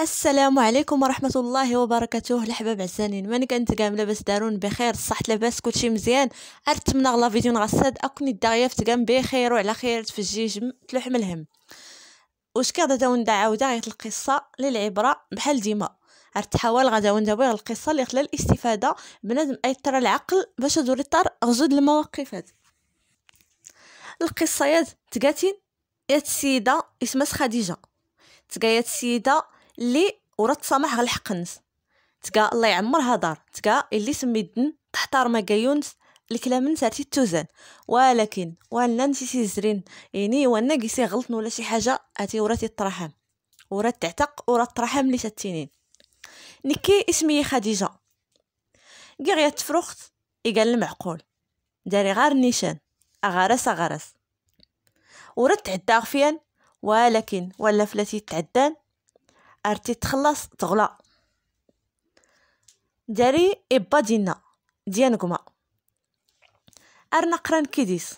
السلام عليكم ورحمة الله وبركاته لحباب عزانين ماني قام لبس دارون بخير لبس لاباس كلشي مزيان ارتمنا غلا فيديو نغصد أكوني الدغيا فتقام بخير وعلى خير جم تلوح من الهم واش كي غادا وندا عاودا القصة للعبرة بحال ديما ارتحاول غدا وندا غير القصة اللي خلال الاستفادة بنادم ايطر العقل باش دوري طار غزود المواقفات القصة يد تقاتين يد سيدة اسمها خديجة تقايا سيده اللي ورات سامح غلحقنس تقا الله يعمرها دار تقا اللي الدن تحتار ما يونس الكلام سارتي توزان ولكن وانا نسي زرين يعني وانا قيسي غلطن ولا شي حاجه اتي وراتي الطرحام ورات تعتق ورات الطرحام لي تاتينين نكي اسمي خديجه كيغيا تفرخت يقال المعقول داري غار نيشان اغارس اغارس ورات تعدا غفيان ولكن ولا فلاتي تعدان ارتي تخلص تغلا داري إبا دينا ديانكما أرنا قران كيديس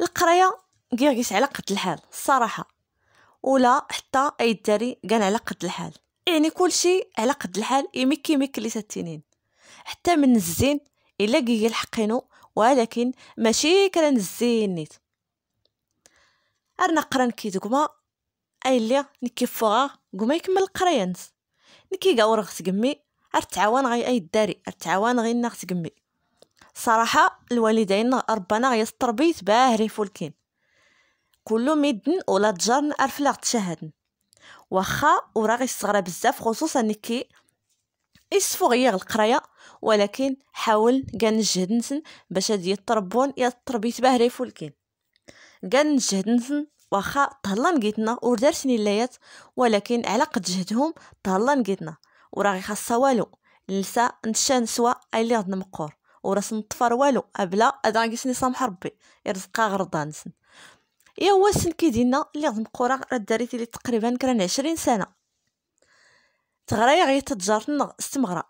القراية قيغيس على قد الحال الصراحة ولا حتى أي داري كان على قد الحال يعني كلشي على قد الحال يمكي يميك اللي تتنين حتى من الزين إلا كي الحقينو ولكن ماشي كان الزين نيت أرنا قران كيدكما ايليا نكي فوغا قوم يكمل القريانت نكي قاور خت قمي ارتعاون غي اي الداري ارتعوان غي ناخت قمي صراحة الوالدين ربنا غي التربية باهري فولكين كلو ميدن ولا تجارن ارفلاغ تشاهدن واخا وراغي الصغرى بزاف خصوصا نكي يسفو غير القرايه ولكن حاول كان الجهد نسن باش هادي التربون يا التربيه باهري فولكين كان الجهد نسن واخا طهلا نقيتنا وردار سنيلايات ولكن على قد جهدهم طهلا نقيتنا وراغي خاصها والو نلسا نشان سوا اللي غد نمقور وراس نطفر والو ابلا أدعان قيسني سامح ربي يرزقا غرضا نسن هو السن كيدينا اللي غد مقورا راه داريتي لي تقريبا كران عشرين سنه تغرايا غي تجارتنا استمغرا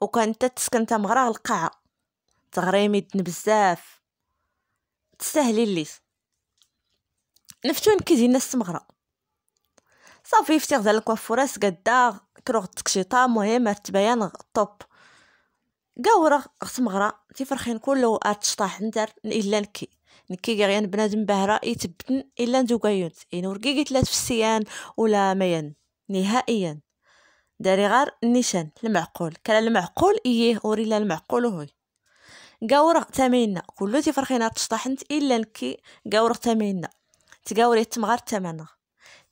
وكانت تسكن تمغرا القاعه ميدن بزاف تستاهلي الليس نفتون كيدينا مغرى صافي فتيغ تاع الكوافوراس قدا كروغ تكشيطا مهم طوب قاورا قاورة مغرى تيفرخين كلو ارتشطاح ندر الا نكي نكي غيان يعني بنادم بهرا يتبتن الا ندوكايونت يعني ورقيقي تلات في السيان ولا ميان نهائيا داري غير النيشان المعقول كلا المعقول ايه وريلا المعقول هوي قاورا تامينا كلو تفرخينا تشطاح الا نكي قاورا تامينا تقاوري تمغار تمانا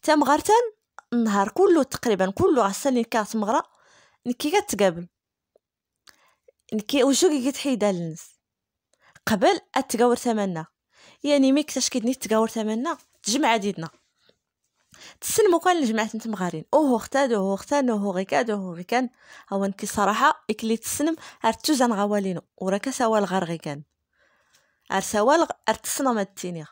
تمغار تان النهار كله تقريبا كله عسى اللي كانت مغرى نكي كتقابل نكي كي كتحيدها للناس قبل اتقاور تمنا يعني ميك كتاش كيدني تقاور تمنا تجمع ديدنا تسلمو كان لجماعة نت مغارين اوه اختاد اوه اختان اوه غيكاد اوه غيكان هو انكي صراحة اكلي تسلم ارتوزان غوالينو وراكا سوال غار غيكان ارسوا ارتسنا مدتينيا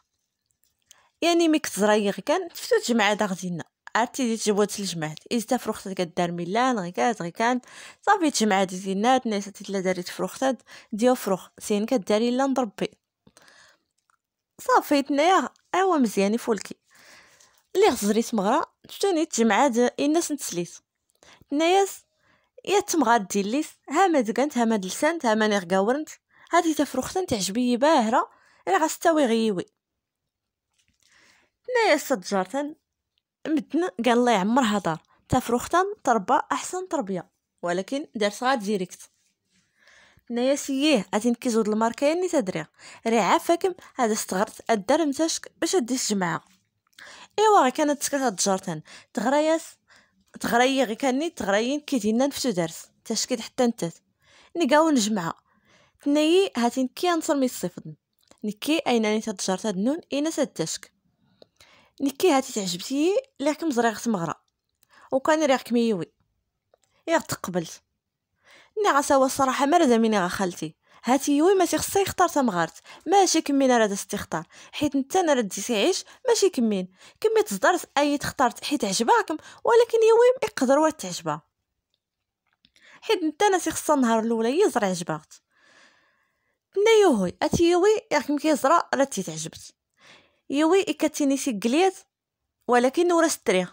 يعني ميك كتزريغ كان تفتو الجمعة غدينا عرفتي ديال الجبوات الجمعات اذا فروختات كدار ميلان غي غي كان صافي الجمعة ديزينات ناس تلا داري فروختات ديو فروخ سين كداري الا نضربي صافي تنايا إوا مزياني فولكي اللي غزريت مغرا شتوني تجمعات الناس نتسليت ناياس يا تمغا دير ها ما دقنت ها ما دلسنت ها ما نغقاورنت هادي تفروختن تعجبي باهره الا غستوي غيوي ما استجرتن مدن قال الله يعمرها دار تفرختن تربى احسن تربيه ولكن دارت غا ديريكت نايا سييه اتنكي زود الماركه ني تدري ري عافاكم هذا استغرت الدار متاشك باش ادي الجمعة ايوا غي كانت تسكت تجرتن تغرياس تغري غي كاني تغريين دينا نفتو دارس تشكيت حتى نتات نقاو نجمعه تنايي هاتين كي نصرمي الصفد نكي ايناني تتجرت تجارتا دنون إينا تتشك نكي هاتي تعجبتي لكن زريغة مغرى وكان ريغك ميوي يا تقبلت ني غسوا الصراحة مرزة مني خالتي هاتي يوي ماشي خصها يختار تمغارت ماشي كمين راه دازت حيت نتا انا راه ديتي عيش ماشي كمين كمي تصدرت اي تختارت حيت عجباكم ولكن يوي يقدر ولا تعجبها حيت نتا انا خصها النهار الاولى يزرع عجبات نا يوهي اتي يوي ياك مكيزرا راه تعجبت يوي إكاتينيسي قليت ولكن ورستري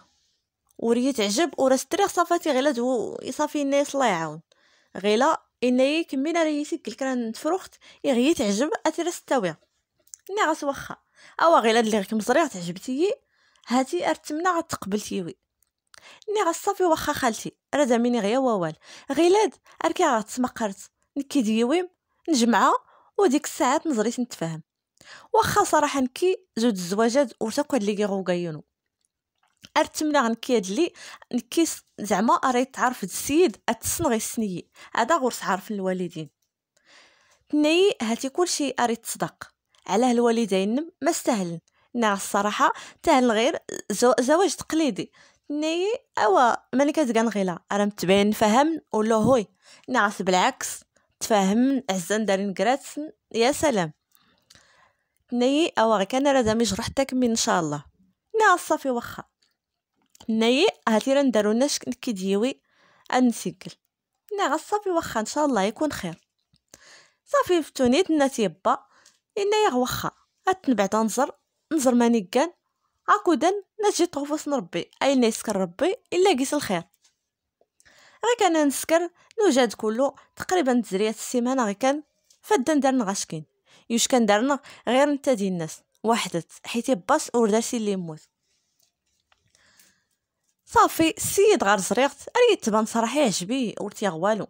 وريت تعجب ورستري ستريغ صافاتي غيلا دو صافي الناس الله يعاون غيلا إني كمينا ريسي كلك راه نتفروخت يغيت تعجب أتي ستاوي ني غاس واخا اوا غيلا اللي غيك مزريغ تعجبتي هاتي ارتمنا غتقبلتيوي إني غاس صافي واخا خالتي راه زعميني غيا ووال غيلاد اركي غتسمقرت نكيد يوي نجمعها وديك الساعات نزريت نتفاهم واخا صراحه نكي زوج الزواجات وتاكو هاد اللي غوغايونو ارتمنا غنكي هاد لي نكي زعما راه تعرف السيد اتسن غيسنيي هذا غورس تعرف الوالدين تني هاتي كلشي اري تصدق علاه الوالدين ما استاهل نا الصراحه تاهل غير زو زواج تقليدي ني اوا ملي نغيلا راه متبين فهم ولا هوي نعس بالعكس تفهم عزان دارين كراتس يا سلام نايي اوا كان راه يجرح رحتك من ان شاء الله نا صافي واخا نايي هاتي راه ندارو كي كيديوي نسجل نا صافي واخا ان شاء الله يكون خير صافي فتونيت ناتي يبا إنا يا واخا اتنبعد نزر نزر ماني كان عاكودا نجي طغفوس نربي اي يسكر ربي الا قيس الخير غير كان نسكر نوجد كله تقريبا تزريات السيمانه غير كان فدا ندار نغاشكين يوش كان دارنا غير نتا دي الناس وحدت حيت باس ورداسي اللي يموت صافي السيد غار زريغت اريد تبان صراحه عجبي ورتي غوالو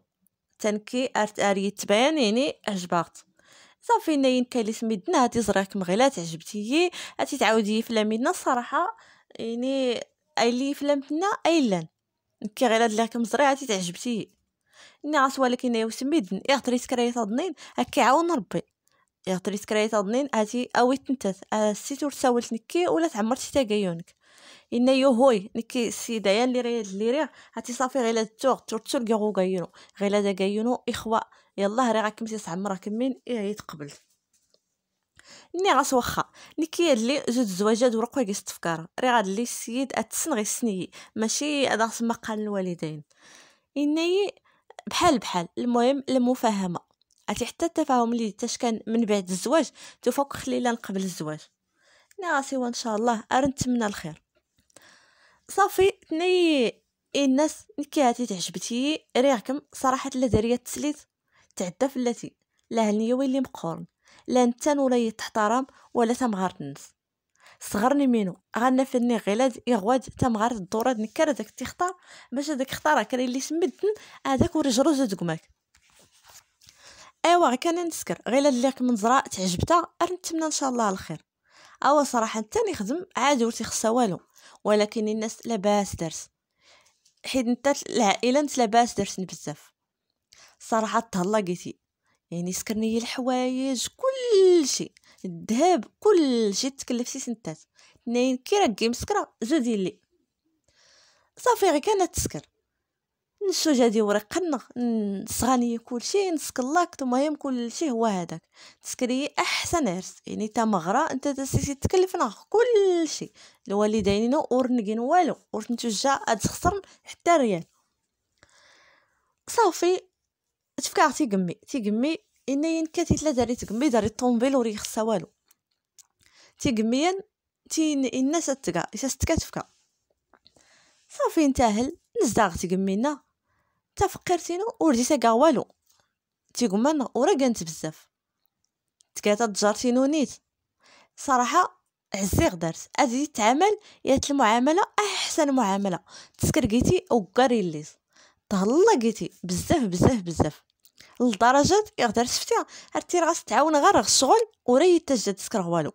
تنكي ارت تبان يعني عجباغت صافي ناين كالي سميدنا هادي زريغك مغيلات عجبتي هاتي تعاودي فلاميدنا الصراحه يعني ايلي فلامتنا ايلان كي غير هاد لكم زريعه تعجبتي ني ولكن لك انا وسميدن اختري سكريت ضنين عاون ربي يهضر يتكريت ظنين اوي اويت نتات السيت ورساولت نكي ولا تعمرتي تاكايونك ان يو هوي نكي يا اللي راه اللي راه هاتي صافي غيلا تور تور كاغو كايونو غيلا دا كايونو اخوه يلا راه راكم تيتعمر كمين ايه يتقبل ني غاس واخا نكي اللي زوج زواجات ورقوا كيس تفكار ري غاد لي السيد اتسن غي سنيي ماشي هذا ما قال الوالدين اني بحال بحال المهم المفاهمه هاتي حتى التفاهم اللي تشكن من بعد الزواج تفوق خليلا قبل الزواج ناسي وان شاء الله من الخير صافي تني إيه الناس نكياتي تعجبتي ريغكم صراحة لا دارية تسليت تعدى فلاتي لا هلنيا ويلي مقورن لا نتا ولا يتحترم ولا تمغار الناس صغرني مينو غنى فني غلاد يغواد تمغار الدورة نكر داك تختار باش هداك اختار كري اللي سمدتن هداك ورجروز دقماك ايوا غير كان نسكر غير راك من زرا تعجبتها نتمنى ان شاء الله الخير اوا صراحه تاني خدم عادي ورتي خصها والو ولكن الناس لاباس درس حيت نتا العائله انت لاباس درس بزاف صراحه تهلا يعني سكرني الحوايج كلشي الذهب كلشي تكلفتي سنتات ناين كي راكي مسكره زادي لي صافي غير كانت تسكر نشوج هادي ورقنا نسغاني كلشي يم كل كلشي هو هذاك تسكري احسن عرس يعني تا مغرى انت تسيتي تكلفنا كلشي الوالدين ورنقين والو ورنتوجا تخسر حتى ريال صافي تفكرتي قمي تيقمي اني ينكاتي لا داري تقمي داري الطوموبيل وري خصها والو تي تين الناس تتكا تتكا تفكا صافي نتاهل نزداغ تقمينا تا ورديتا كاع والو تيقمان ورا كانت بزاف تكاتا تجارتينو نيت صراحه عزيغ دارت ازيد تعامل يات المعامله احسن معامله تسكرقيتي وكاري الليز تهلاقيتي بزاف بزاف بزاف لدرجه يقدر شفتي عرفتي راه تعاون غير الشغل ورا جات تسكر والو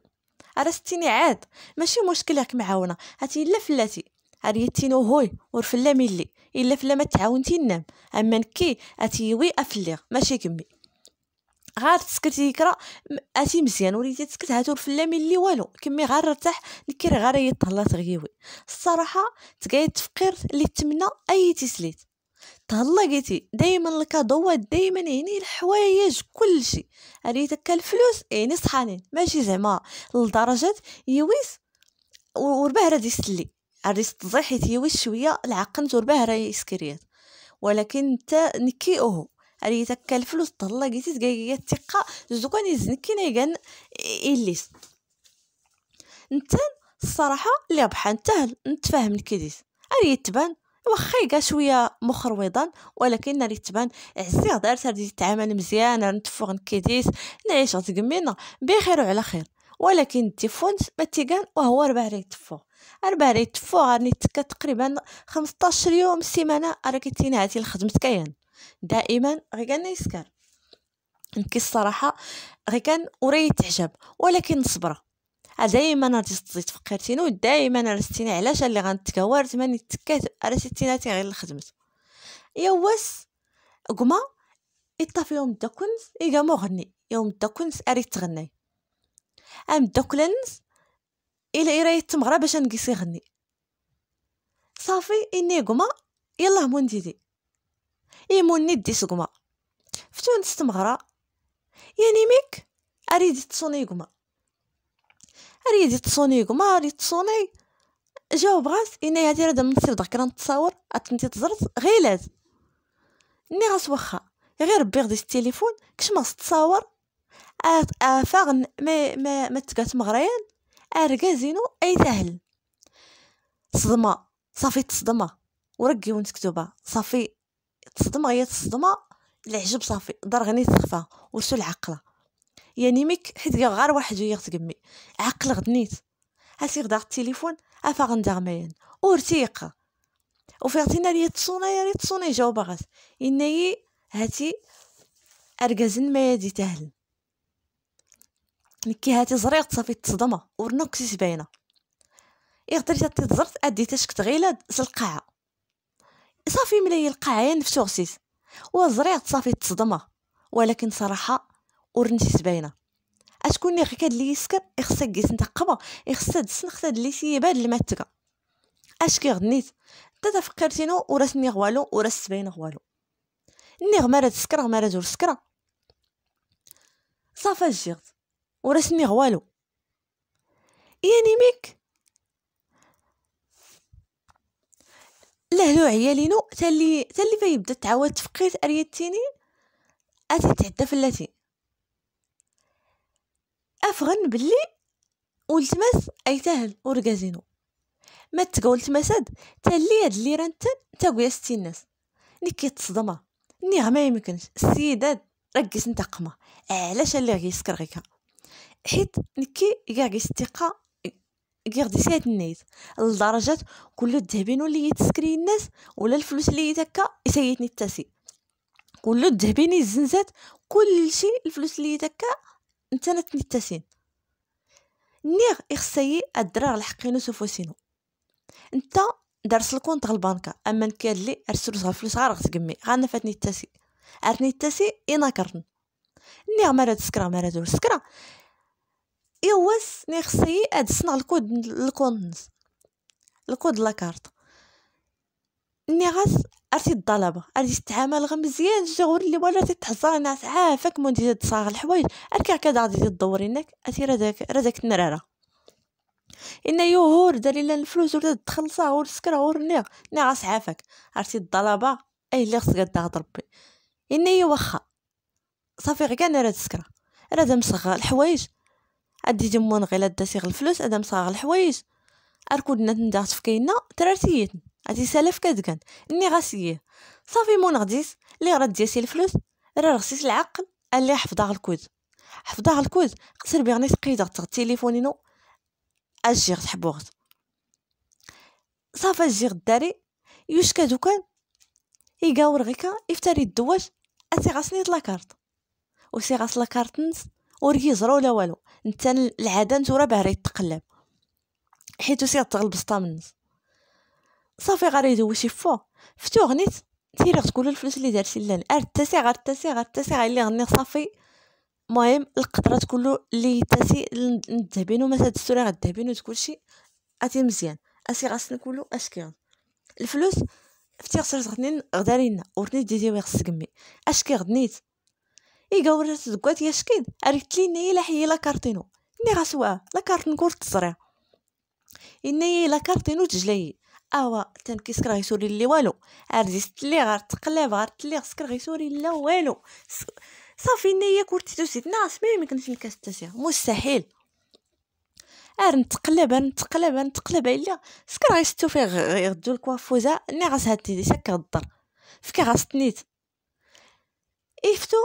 راه ستيني عاد ماشي مشكل راك معاونه هاتي الا فلاتي عريتينو هوي ورفلا ملي الا فلا ما تعاونتي نام اما نكي اتيوي افليغ ماشي كمي غير تسكتي كرا اتي مزيان وليتي تسكت هاتو الفلا ملي والو كمي غير ارتاح نكير غير يطلع تغيوي الصراحه تقايد تفقير اللي تمنى اي تسليت تهلا قيتي دايما الكادوات دايما يعني الحوايج كلشي ريتك الفلوس يعني صحانين ماشي زعما لدرجه يويس ورباه راه ديسلي عريس تضيحي تيويش شويه العقن زور باه راه يسكريات ولكن نتا نكيئه راه تكا الفلوس طلق جيتي تقاقيا الثقه زوكان زنكي يقان إليس نتا الصراحه اللي ربحا نتا نتفاهم الكيديس راه تبان واخا يقا شويه مخروضا ولكن راه تبان عزي دارت راه تتعامل مزيان نتفوغ نكيديس نعيش غتقمينا بخير وعلى خير ولكن التيفونت ما تيقان وهو ربع راه يتفوغ أربعة تفو يتفوها راني تكا تقريبا خمسطاشر يوم سيمانه راه تيناتي الخدمة كيان دائما غي كان يسكر نكي الصراحه غي كان وراه تعجب ولكن صبره دائما نرتي تزيد فكرتينو دائما انا علاش اللي غنتكاور ماني تكات رستيناتي غير الخدمه يا واس قما يطاف يوم داكنس يقامو مغني يوم داكنس اريد تغني ام داكلنس الى قرايه التمغرى باش نجلس يغني صافي اني قما يلاه مونديدي موني دي سقما في تونس يعني ميك اريد تصوني قما اريد تصوني قما اريد تصوني جاوب غاس اني هادي راه من صيفط كرا نتصاور اتمتي تزرت غيلاز ني غاس واخا غير ربي غدي التليفون كش ما تصاور اف ما ما ما تقات مغريان اركازينو اي سهل صدمه صافي تصدمه ورقي وانت مكتوبه صافي تصدمه هي تصدمه العجب صافي ضرغني غني تخفى ورسو العقله يعني ميك حيت غار واحد جاي تقمي عقل غدنيت هاسي غدار التليفون افا غندغميان ورتيقه وفيغتينا ليا تصونا يا ريت تصونا يجاوب غاس اني هاتي ارجازن ما يدي تهل هاتي زريقت صافي تصدمة ورنوكسي سباينة إيه قدرت تزرت أديتها شكت غيلة القاعة صافي ملي القاعة نفسو غسيس وزريقت صافي تصدمة ولكن صراحة ورنسي سباينة أشكون غير كاد لي يسكر إخصها كيس نتقبة إخصها دسن خصها لي سيباد الماتكا أش كي غنيت تا تفكرتينو وراسني غوالو وراس باينة غوالو ني غمارة تسكر غمارة سكرة صافا جيغت ورسمي غوالو يعني ميك لهلو عيالينو تالي تالي فيبدا تعاود تفقيت اريتيني اتي تعدى فلاتي افغن بلي ولتماس ايتاهل ورقازينو ما تقول ولتماساد تالي هاد الليرة نتن تاقويا ستين ناس ني كيتصدمها ني غما يمكنش السيدات راه كيس قمه علاش اللي غيسكر غيكا حيت نكي كاع الثقه دي سيت نيت لدرجه كل الذهبين اللي يتسكري الناس ولا الفلوس اللي يتكا يسيتني التاسي كل الذهبين الزنزات كل شيء الفلوس اللي يتكا انت نتني التاسين نيغ يخصي الدرار لحقينو سوفوسينو انت درس الكونت البنكه اما نكاد لي ارسلوها فلوس غير غتقمي غانا فاتني التاسي ارتني التاسي ينكرن نيغ مرات سكرا مرات سكرا ايوا نيغسي هاد الصنع الكود الكونز الكود لاكارت ني غاس ارتي الطلبه ارتي تتعامل غير مزيان الجور اللي ولا تتحصر ناس عافاك مون تصاغ الحوايج اركي كدا غادي تدوري انك اتي راداك راداك النراره ان يوهور داري لنا الفلوس ولا تخلصها ولا سكرا ولا نيغ ني غاس عافاك ارتي الطلبه اي اللي خصك تاخد ربي ان واخا صافي غير كان راه تسكرا راه مصغر الحوايج ادي جمون غير داسي غير الفلوس ادم صاغ الحوايج اركودنا في كاينه ترارتيت ادي سالف كدكان اني غاسيه صافي مون غديس لي راه ديالي الفلوس راه رخصيت العقل اللي حفظا الكود حفظا الكود قصر بيغني تقيد التليفونينو اجي غتحبوغت صافا جي غداري يوشكا دوكان يقاور غيكا يفتري الدواج اسي غاسني لاكارت وسي غاس لاكارت نس وريزر ولا والو انت العاده نتورا باهري تقلب حيتو سي تغلب سطا من النص صافي غير شي فو فتو غنيت تيريغ تقول الفلوس اللي دارتي لان ارتسي غير ارتسي غير ارتسي غير اللي غني صافي المهم القدرات كله اللي تاسي ندهبينو مثلا السوري وتقول شي اتي مزيان اسي غاسن كلو اشكي الفلوس فتي خسرت غنين غدارينا ورني ديتي وي كمي اشكي اش اي ورات زكوات يا شكيد عرفت لي ني لا حي لا كارتينو ني غسوا لا كارت كور تصريع اني لا كارتينو تجلاي اوا تن كيسكر غيسوري لي والو ارزيست لي غار تقلب غار تلي غسكر غيسوري لا والو صافي نيا كورتي توسيت ناس ما يمكنش نكاس تاسيا مستحيل ار نتقلب نتقلب نتقلب الا سكر غيستو فيه غيردو الكوافوزا ني غاس تيدي ديسك غدر فكي غاس تنيت افتو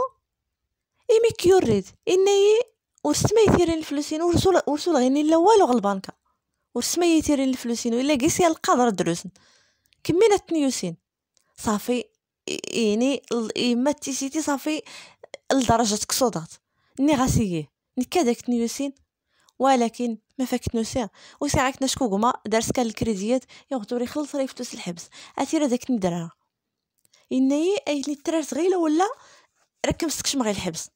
ايمي كيوريد اني ورسما يثيرين الفلوسين ورسول ورسول غيني لا والو غ البنكه تيرين يثيرين الفلوسين الا قيس القدر دروسن كمينا تنيوسين صافي يعني اما تيسيتي صافي لدرجه كسودات ني غاسيي نكا داك تنيوسين ولكن ما فاكت وساعك وساعتنا شكوكما دارس كان الكريديات يغدوري يخلص راه يفتوس الحبس اثيرا داك الدرارة اني ايلي الدرارة صغيرة ولا راك مغي الحبس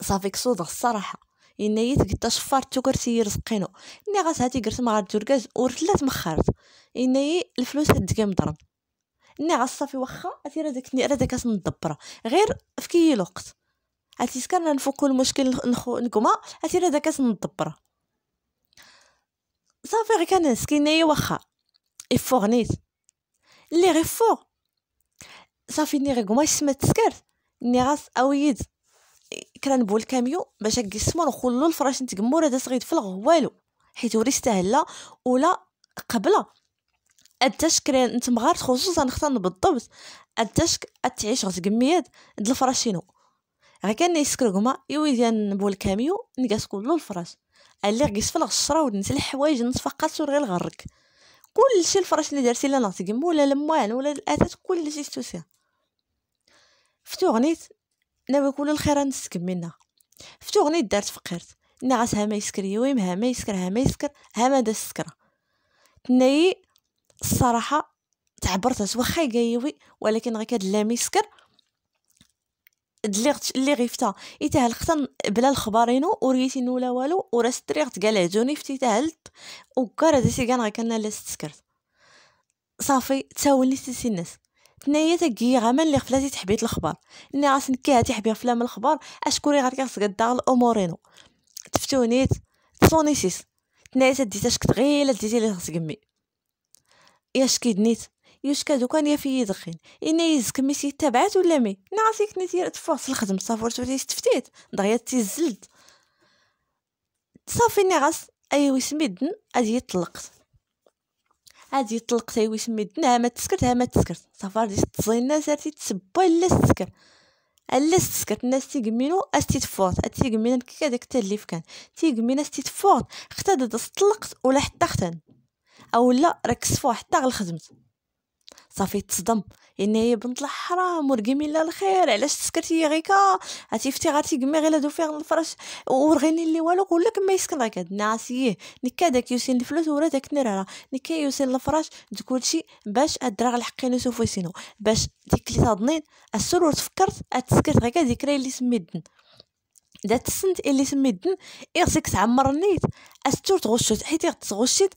صافي كسودا الصراحه إني قلت شفار تكرتي رزقينو إني غاس هاتي قرت مع الجركاز ورتلات مخرت إني الفلوس هتجي مضرب إني غاس صافي واخا أتي رادك رادك أس ندبرة غير فكي الوقت أتي سكرنا نفكو المشكل نخو نكما أتي رادك أس صافي غير كان سكيني واخا إفورنيت اللي غي فوق صافي ني غير كما سمات تسكرت ني غاس أويد بول الكاميو باش نقسمو وخلو الفراش نتقمور هذا صغير في والو حيت وري استهلا ولا قبله التشكري انت مغارت خصوصا نختار بالضبط التشك التعيش غتقميات د الفراشينو غير كان يسكر كما يوي ديال نبو الكاميو نقاس كلو الفراش اللي غيس في الغشره ونت الحوايج نتفقات غير الغرك كلشي الفراش اللي دارتي لا نعطيك ولا لموان ولا الاتات كلشي ستوسيا فتو غنيت ناوي كل الخير نسكب منها فتو غني دارت فقرت ناغس هما يسكر يويم هما يسكر هما يسكر هما دا السكرة تناي الصراحة تعبرت واخا يقايوي ولكن كاد لا ميسكر دليغت اللي غيفتا يتهل ختن بلا الخبارينو وريتينو لا والو ورست ريغت قال عجوني فتي تهلت وكار هذا سي غي كان لا سكرت صافي تاولي سيسي الناس كنايا تاكي غاما لي غفلاتي تحبيت الخبر اني غاس نكاتي حبي غفله من الخبر اشكوري غير كنسقد داغ الامورينو تفتونيت تفونيسيس تنايا تديت اش كنت غير ديتي لي خص قمي ياش كيدنيت يوش يا في يدخين إنا يزك مي تابعات ولا مي نعسي كنتي تفوص الخدم صافور تولي تفتيت دغيا تيزلت صافي ني غاس اي أيوة وسميدن ادي طلقت هادي يطلق تاي تمي دنا ما تسكرت ما تسكرت صافار ديت تزينا سارتي تسبو الا تسكر الا تسكرت الناس تفوت استيت قمينا تيغمينا كي هذاك التاليف كان تيغمينا استيت تفوت ختا داس طلقت ولا حتى ختان او لا ركز فوق حتى غلخدمت صافي تصدم يعني هي بنت الحرام ورقيمي لا الخير علاش تسكرتي غيكا عتيفتي قمي غير هادو فيغ الفرش ورغيني اللي والو لك ما يسكن راك هاد ناسيه نكا داك يوسين الفلوس ورا داك نرارا نكا يوسين الفراش شي باش الدراغ الحقينو سوفوسينو باش ديك اللي تضنين السرور تفكرت اتسكرت غيكا ذكرى اللي سميدن دات السنت اللي سميدن إيه خصك تعمر النيت استور تغشت حيت تغشت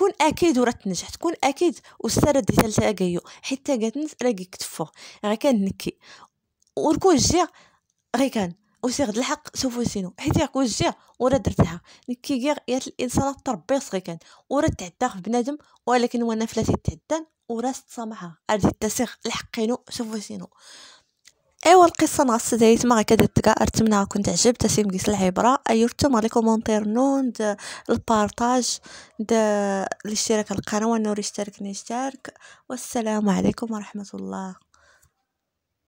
تكون اكيد ورا تنجح تكون اكيد والساره ديتها كايو حيت قالت المساله كيكتفو غير كنكي والكوجيا غير كان وسي الحق سوف سينو حيت ياكو ورا درتها نكي غير يا الانسان تربي صغي كان ورا تعدا في بنادم ولكن وانا فلاتي تعدان ورا تسامحها ارجي تسيغ الحقينو سوفو سينو ايوا القصه ناقص دايت ما كاد تقارت ارتمنا كنت عجبت تسيم قيس العبره ايرتم أيوة، لي كومونتير نون د البارطاج د الاشتراك القناه وانه يشترك نشترك والسلام عليكم ورحمه الله